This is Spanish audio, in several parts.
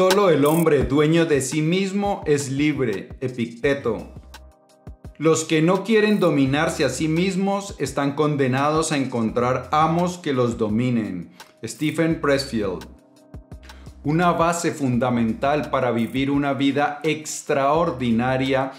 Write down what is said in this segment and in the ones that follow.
Solo el hombre dueño de sí mismo es libre, Epicteto. Los que no quieren dominarse a sí mismos están condenados a encontrar amos que los dominen, Stephen Pressfield. Una base fundamental para vivir una vida extraordinaria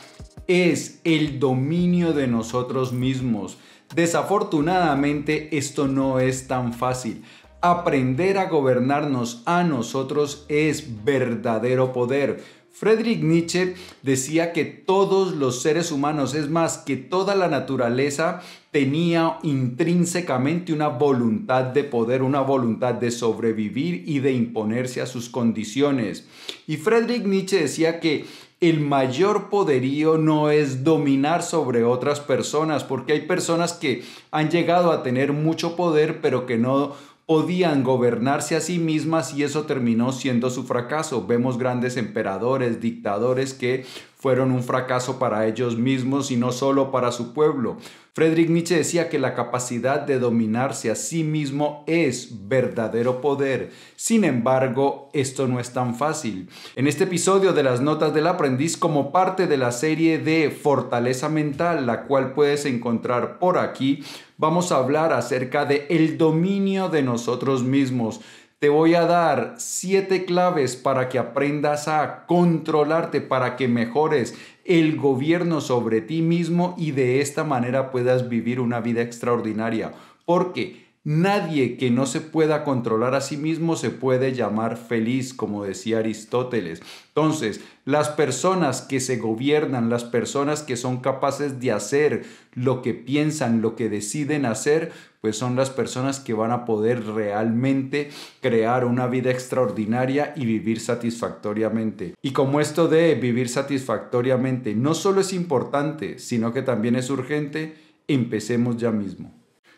es el dominio de nosotros mismos. Desafortunadamente esto no es tan fácil. Aprender a gobernarnos a nosotros es verdadero poder. Friedrich Nietzsche decía que todos los seres humanos, es más, que toda la naturaleza tenía intrínsecamente una voluntad de poder, una voluntad de sobrevivir y de imponerse a sus condiciones. Y Friedrich Nietzsche decía que el mayor poderío no es dominar sobre otras personas, porque hay personas que han llegado a tener mucho poder, pero que no podían gobernarse a sí mismas y eso terminó siendo su fracaso. Vemos grandes emperadores, dictadores que fueron un fracaso para ellos mismos y no solo para su pueblo. Friedrich Nietzsche decía que la capacidad de dominarse a sí mismo es verdadero poder. Sin embargo, esto no es tan fácil. En este episodio de las Notas del Aprendiz, como parte de la serie de Fortaleza Mental, la cual puedes encontrar por aquí, vamos a hablar acerca de el dominio de nosotros mismos. Te voy a dar siete claves para que aprendas a controlarte, para que mejores el gobierno sobre ti mismo y de esta manera puedas vivir una vida extraordinaria. Porque Nadie que no se pueda controlar a sí mismo se puede llamar feliz, como decía Aristóteles. Entonces, las personas que se gobiernan, las personas que son capaces de hacer lo que piensan, lo que deciden hacer, pues son las personas que van a poder realmente crear una vida extraordinaria y vivir satisfactoriamente. Y como esto de vivir satisfactoriamente no solo es importante, sino que también es urgente, empecemos ya mismo.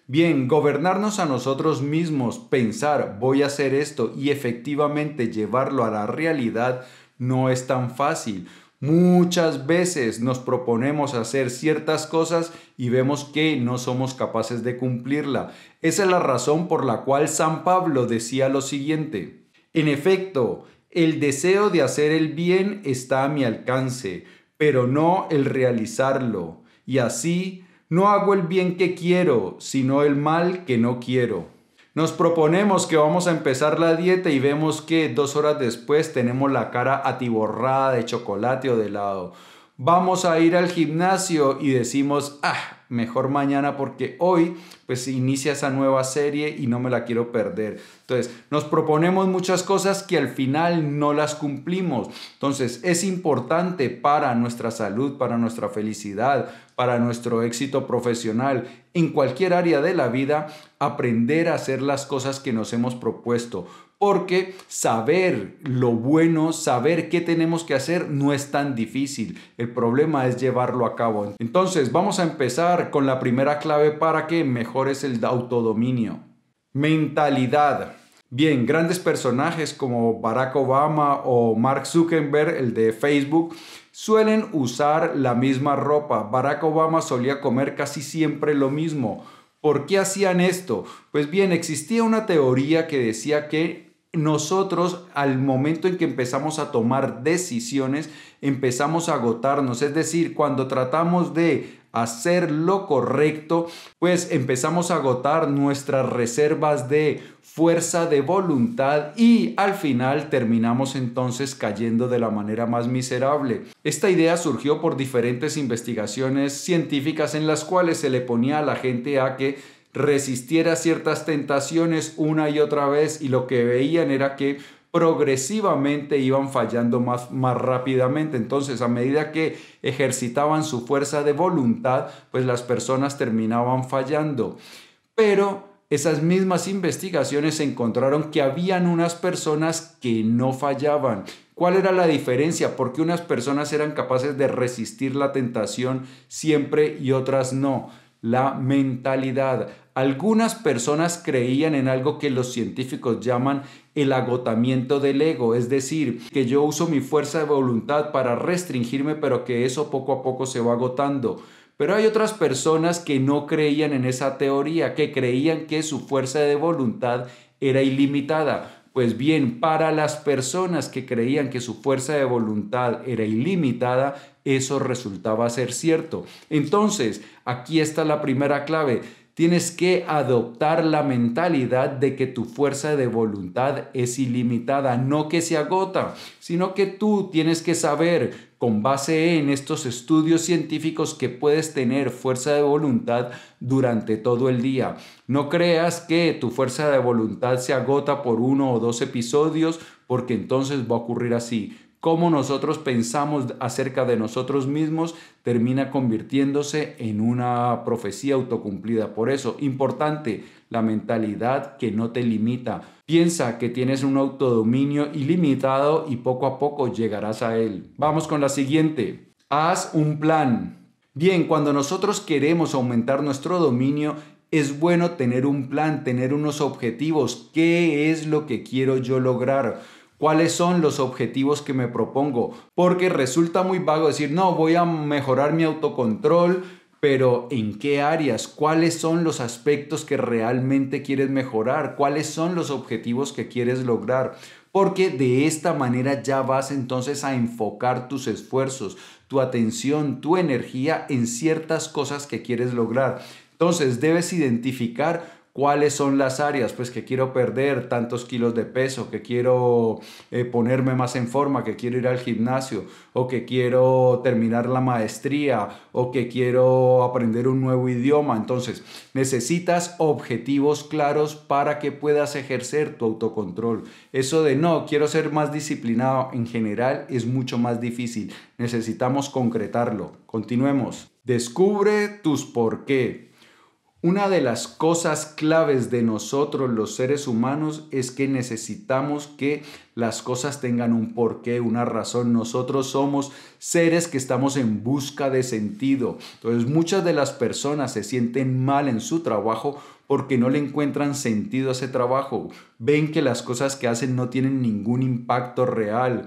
Bien, gobernarnos a nosotros mismos, pensar voy a hacer esto y efectivamente llevarlo a la realidad no es tan fácil. Muchas veces nos proponemos hacer ciertas cosas y vemos que no somos capaces de cumplirla. Esa es la razón por la cual San Pablo decía lo siguiente. En efecto, el deseo de hacer el bien está a mi alcance, pero no el realizarlo. Y así no hago el bien que quiero, sino el mal que no quiero. Nos proponemos que vamos a empezar la dieta y vemos que dos horas después tenemos la cara atiborrada de chocolate o de helado vamos a ir al gimnasio y decimos, ah, mejor mañana porque hoy pues inicia esa nueva serie y no me la quiero perder. Entonces, nos proponemos muchas cosas que al final no las cumplimos. Entonces, es importante para nuestra salud, para nuestra felicidad, para nuestro éxito profesional, en cualquier área de la vida, aprender a hacer las cosas que nos hemos propuesto porque saber lo bueno, saber qué tenemos que hacer no es tan difícil. El problema es llevarlo a cabo. Entonces vamos a empezar con la primera clave para que mejores el autodominio. Mentalidad. Bien, grandes personajes como Barack Obama o Mark Zuckerberg, el de Facebook, suelen usar la misma ropa. Barack Obama solía comer casi siempre lo mismo. ¿Por qué hacían esto? Pues bien, existía una teoría que decía que nosotros al momento en que empezamos a tomar decisiones, empezamos a agotarnos. Es decir, cuando tratamos de hacer lo correcto, pues empezamos a agotar nuestras reservas de fuerza de voluntad y al final terminamos entonces cayendo de la manera más miserable. Esta idea surgió por diferentes investigaciones científicas en las cuales se le ponía a la gente a que resistiera ciertas tentaciones una y otra vez y lo que veían era que progresivamente iban fallando más, más rápidamente. Entonces, a medida que ejercitaban su fuerza de voluntad, pues las personas terminaban fallando. Pero esas mismas investigaciones encontraron que habían unas personas que no fallaban. ¿Cuál era la diferencia? Porque unas personas eran capaces de resistir la tentación siempre y otras no la mentalidad. Algunas personas creían en algo que los científicos llaman el agotamiento del ego, es decir, que yo uso mi fuerza de voluntad para restringirme, pero que eso poco a poco se va agotando. Pero hay otras personas que no creían en esa teoría, que creían que su fuerza de voluntad era ilimitada. Pues bien, para las personas que creían que su fuerza de voluntad era ilimitada, eso resultaba ser cierto. Entonces, aquí está la primera clave tienes que adoptar la mentalidad de que tu fuerza de voluntad es ilimitada, no que se agota, sino que tú tienes que saber con base en estos estudios científicos que puedes tener fuerza de voluntad durante todo el día. No creas que tu fuerza de voluntad se agota por uno o dos episodios, porque entonces va a ocurrir así cómo nosotros pensamos acerca de nosotros mismos termina convirtiéndose en una profecía autocumplida. Por eso, importante, la mentalidad que no te limita. Piensa que tienes un autodominio ilimitado y poco a poco llegarás a él. Vamos con la siguiente. Haz un plan. Bien, cuando nosotros queremos aumentar nuestro dominio, es bueno tener un plan, tener unos objetivos. ¿Qué es lo que quiero yo lograr? cuáles son los objetivos que me propongo, porque resulta muy vago decir, no, voy a mejorar mi autocontrol, pero ¿en qué áreas? ¿Cuáles son los aspectos que realmente quieres mejorar? ¿Cuáles son los objetivos que quieres lograr? Porque de esta manera ya vas entonces a enfocar tus esfuerzos, tu atención, tu energía en ciertas cosas que quieres lograr. Entonces debes identificar ¿Cuáles son las áreas? Pues que quiero perder tantos kilos de peso, que quiero eh, ponerme más en forma, que quiero ir al gimnasio, o que quiero terminar la maestría, o que quiero aprender un nuevo idioma. Entonces, necesitas objetivos claros para que puedas ejercer tu autocontrol. Eso de no, quiero ser más disciplinado en general es mucho más difícil. Necesitamos concretarlo. Continuemos. Descubre tus por qué. Una de las cosas claves de nosotros los seres humanos es que necesitamos que las cosas tengan un porqué, una razón. Nosotros somos seres que estamos en busca de sentido. Entonces muchas de las personas se sienten mal en su trabajo porque no le encuentran sentido a ese trabajo. Ven que las cosas que hacen no tienen ningún impacto real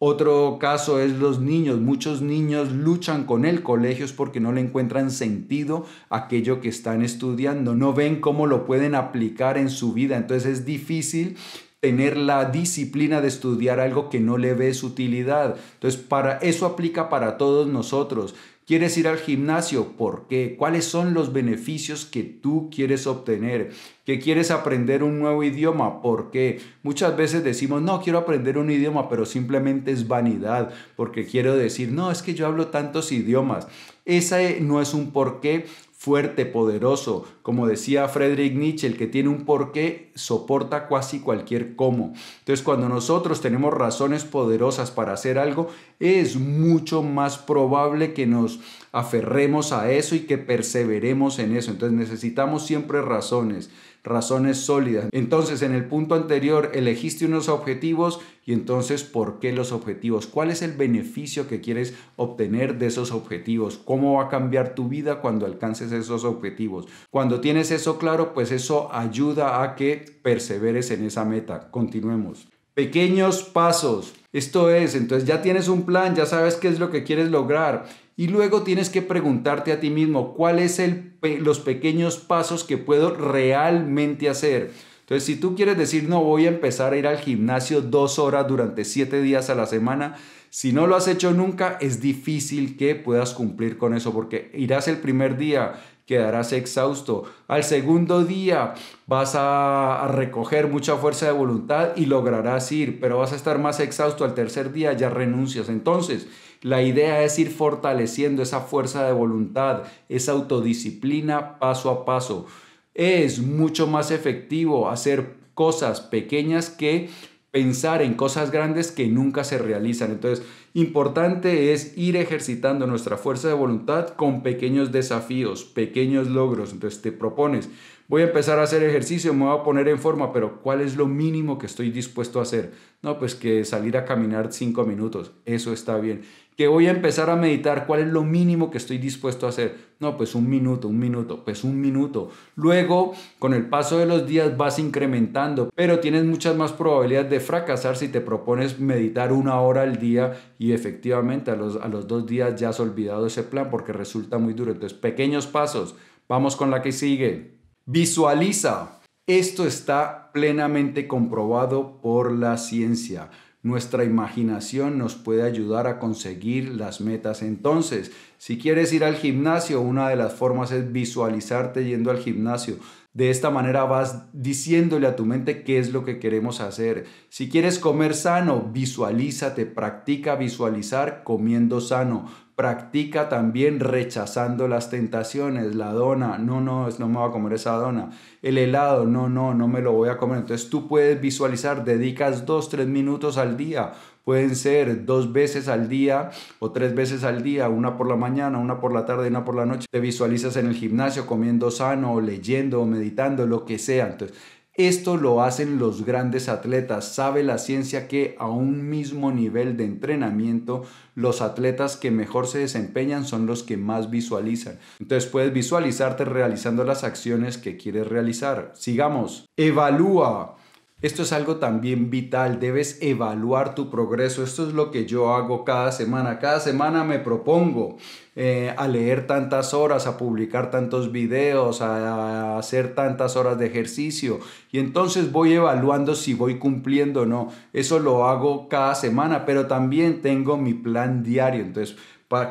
otro caso es los niños. Muchos niños luchan con el colegio porque no le encuentran sentido aquello que están estudiando, no ven cómo lo pueden aplicar en su vida. Entonces es difícil tener la disciplina de estudiar algo que no le ves utilidad. Entonces, para eso aplica para todos nosotros. ¿Quieres ir al gimnasio? ¿Por qué? ¿Cuáles son los beneficios que tú quieres obtener? ¿Que quieres aprender un nuevo idioma? ¿Por qué? Muchas veces decimos, no, quiero aprender un idioma, pero simplemente es vanidad, porque quiero decir, no, es que yo hablo tantos idiomas. Ese no es un porqué, fuerte, poderoso. Como decía Frederick Nietzsche, el que tiene un porqué soporta casi cualquier cómo. Entonces, cuando nosotros tenemos razones poderosas para hacer algo, es mucho más probable que nos aferremos a eso y que perseveremos en eso. Entonces, necesitamos siempre razones razones sólidas. Entonces, en el punto anterior elegiste unos objetivos y entonces, ¿por qué los objetivos? ¿Cuál es el beneficio que quieres obtener de esos objetivos? ¿Cómo va a cambiar tu vida cuando alcances esos objetivos? Cuando tienes eso claro, pues eso ayuda a que perseveres en esa meta. Continuemos. Pequeños pasos. Esto es, entonces ya tienes un plan, ya sabes qué es lo que quieres lograr y luego tienes que preguntarte a ti mismo cuáles son los pequeños pasos que puedo realmente hacer. Entonces, si tú quieres decir, no voy a empezar a ir al gimnasio dos horas durante siete días a la semana, si no lo has hecho nunca, es difícil que puedas cumplir con eso, porque irás el primer día quedarás exhausto. Al segundo día vas a, recoger mucha fuerza de voluntad y lograrás ir, pero vas a estar más exhausto al tercer día, ya renuncias. Entonces, la idea es ir fortaleciendo esa fuerza de voluntad, esa autodisciplina paso a paso. Es mucho más efectivo hacer cosas pequeñas que pensar en cosas grandes que nunca se realizan. Entonces, Importante es ir ejercitando nuestra fuerza de voluntad con pequeños desafíos, pequeños logros. Entonces te propones, voy a empezar a hacer ejercicio, me voy a poner en forma, pero ¿cuál es lo mínimo que estoy dispuesto a hacer? No, pues que salir a caminar cinco minutos, eso está bien. Que voy a empezar a meditar, ¿cuál es lo mínimo que estoy dispuesto a hacer? No, pues un minuto, un minuto, pues un minuto. Luego, con el paso de los días vas incrementando, pero tienes muchas más probabilidades de fracasar si te propones meditar una hora al día y efectivamente a los, a los dos días ya has olvidado ese plan porque resulta muy duro. Entonces, pequeños pasos. Vamos con la que sigue. Visualiza. Esto está plenamente comprobado por la ciencia. Nuestra imaginación nos puede ayudar a conseguir las metas. Entonces, si quieres ir al gimnasio, una de las formas es visualizarte yendo al gimnasio. De esta manera vas diciéndole a tu mente qué es lo que queremos hacer. Si quieres comer sano, visualízate, practica visualizar comiendo sano. Practica también rechazando las tentaciones, la dona, no, no, no me voy a comer esa dona, el helado, no, no, no me lo voy a comer. Entonces tú puedes visualizar, dedicas dos, tres minutos al día, pueden ser dos veces al día o tres veces al día, una por la mañana, una por la tarde, una por la noche. Te visualizas en el gimnasio comiendo sano, o leyendo o meditando, lo que sea. Entonces, esto lo hacen los grandes atletas. Sabe la ciencia que a un mismo nivel de entrenamiento, los atletas que mejor se desempeñan son los que más visualizan. Entonces puedes visualizarte realizando las acciones que quieres realizar. Sigamos. Evalúa. Esto es algo también vital, debes evaluar tu progreso. Esto es lo que yo hago cada semana. Cada semana me propongo eh, a leer tantas horas, a publicar tantos videos, a, a, hacer tantas horas de ejercicio. Y entonces voy evaluando si voy cumpliendo o no. Eso lo hago cada semana, pero también tengo mi plan diario. Entonces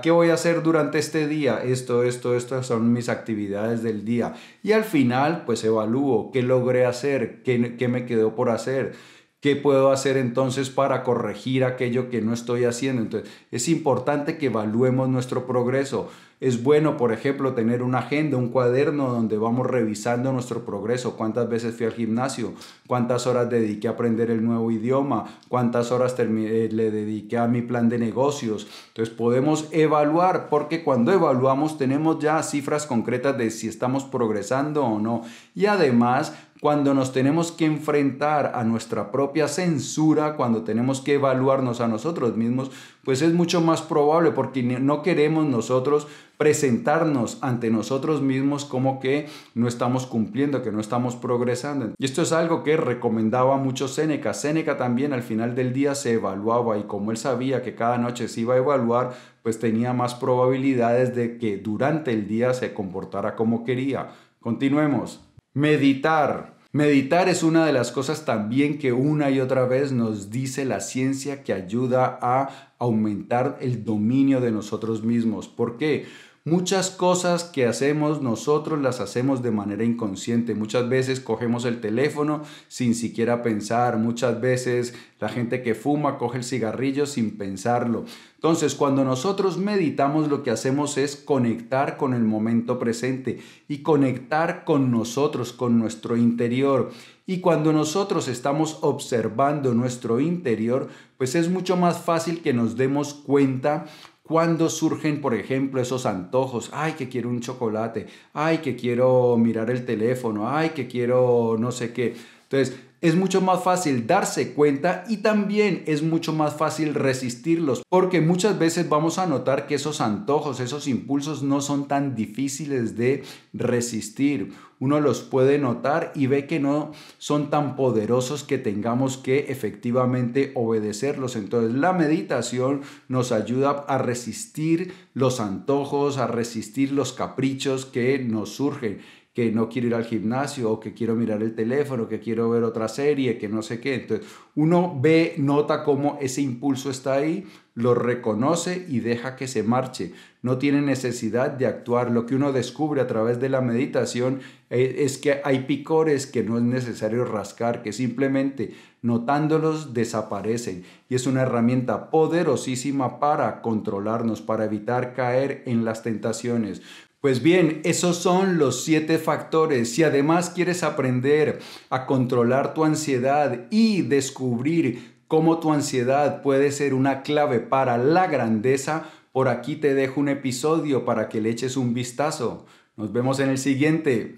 qué voy a hacer durante este día? Esto, esto, estas son mis actividades del día. Y al final, pues evalúo qué logré hacer, qué me quedó por hacer, qué puedo hacer entonces para corregir aquello que no estoy haciendo. Entonces, es importante que evaluemos nuestro progreso. Es bueno, por ejemplo, tener una agenda, un cuaderno donde vamos revisando nuestro progreso, cuántas veces fui al gimnasio, cuántas horas dediqué a aprender el nuevo idioma, cuántas horas eh, le dediqué a mi plan de negocios. Entonces podemos evaluar, porque cuando evaluamos tenemos ya cifras concretas de si estamos progresando o no. Y además cuando nos tenemos que enfrentar a nuestra propia censura, cuando tenemos que evaluarnos a nosotros mismos, pues es mucho más probable porque no queremos nosotros presentarnos ante nosotros mismos como que no estamos cumpliendo, que no estamos progresando. Y esto es algo que recomendaba mucho Séneca Séneca también al final del día se evaluaba y como él sabía que cada noche se iba a evaluar, pues tenía más probabilidades de que durante el día se comportara como quería. Continuemos. Meditar. Meditar es una de las cosas también que una y otra vez nos dice la ciencia que ayuda a aumentar el dominio de nosotros mismos. ¿Por qué? Muchas cosas que hacemos nosotros las hacemos de manera inconsciente. Muchas veces cogemos el teléfono sin siquiera pensar. Muchas veces la gente que fuma coge el cigarrillo sin pensarlo. Entonces, cuando nosotros meditamos, lo que hacemos es conectar con el momento presente y conectar con nosotros, con nuestro interior. Y cuando nosotros estamos observando nuestro interior, pues es mucho más fácil que nos demos cuenta cuando surgen, por ejemplo, esos antojos, ay, que quiero un chocolate, ay, que quiero mirar el teléfono, ay, que quiero no sé qué, entonces, es mucho más fácil darse cuenta y también es mucho más fácil resistirlos, porque muchas veces vamos a notar que esos antojos, esos impulsos no son tan difíciles de resistir. Uno los puede notar y ve que no son tan poderosos que tengamos que efectivamente obedecerlos. Entonces la meditación nos ayuda a resistir los antojos, a resistir los caprichos que nos surgen que no quiero ir al gimnasio o que quiero mirar el teléfono, que quiero ver otra serie, que no sé qué. Entonces uno ve, nota cómo ese impulso está ahí, lo reconoce y deja que se marche. No tiene necesidad de actuar. Lo que uno descubre a través de la meditación eh, es, que hay picores que no es necesario rascar, que simplemente notándolos desaparecen. Y es una herramienta poderosísima para controlarnos, para evitar caer en las tentaciones. Pues bien, esos son los siete factores. Si además quieres aprender a controlar tu ansiedad y descubrir cómo tu ansiedad puede ser una clave para la grandeza, por aquí te dejo un episodio para que le eches un vistazo. Nos vemos en el siguiente.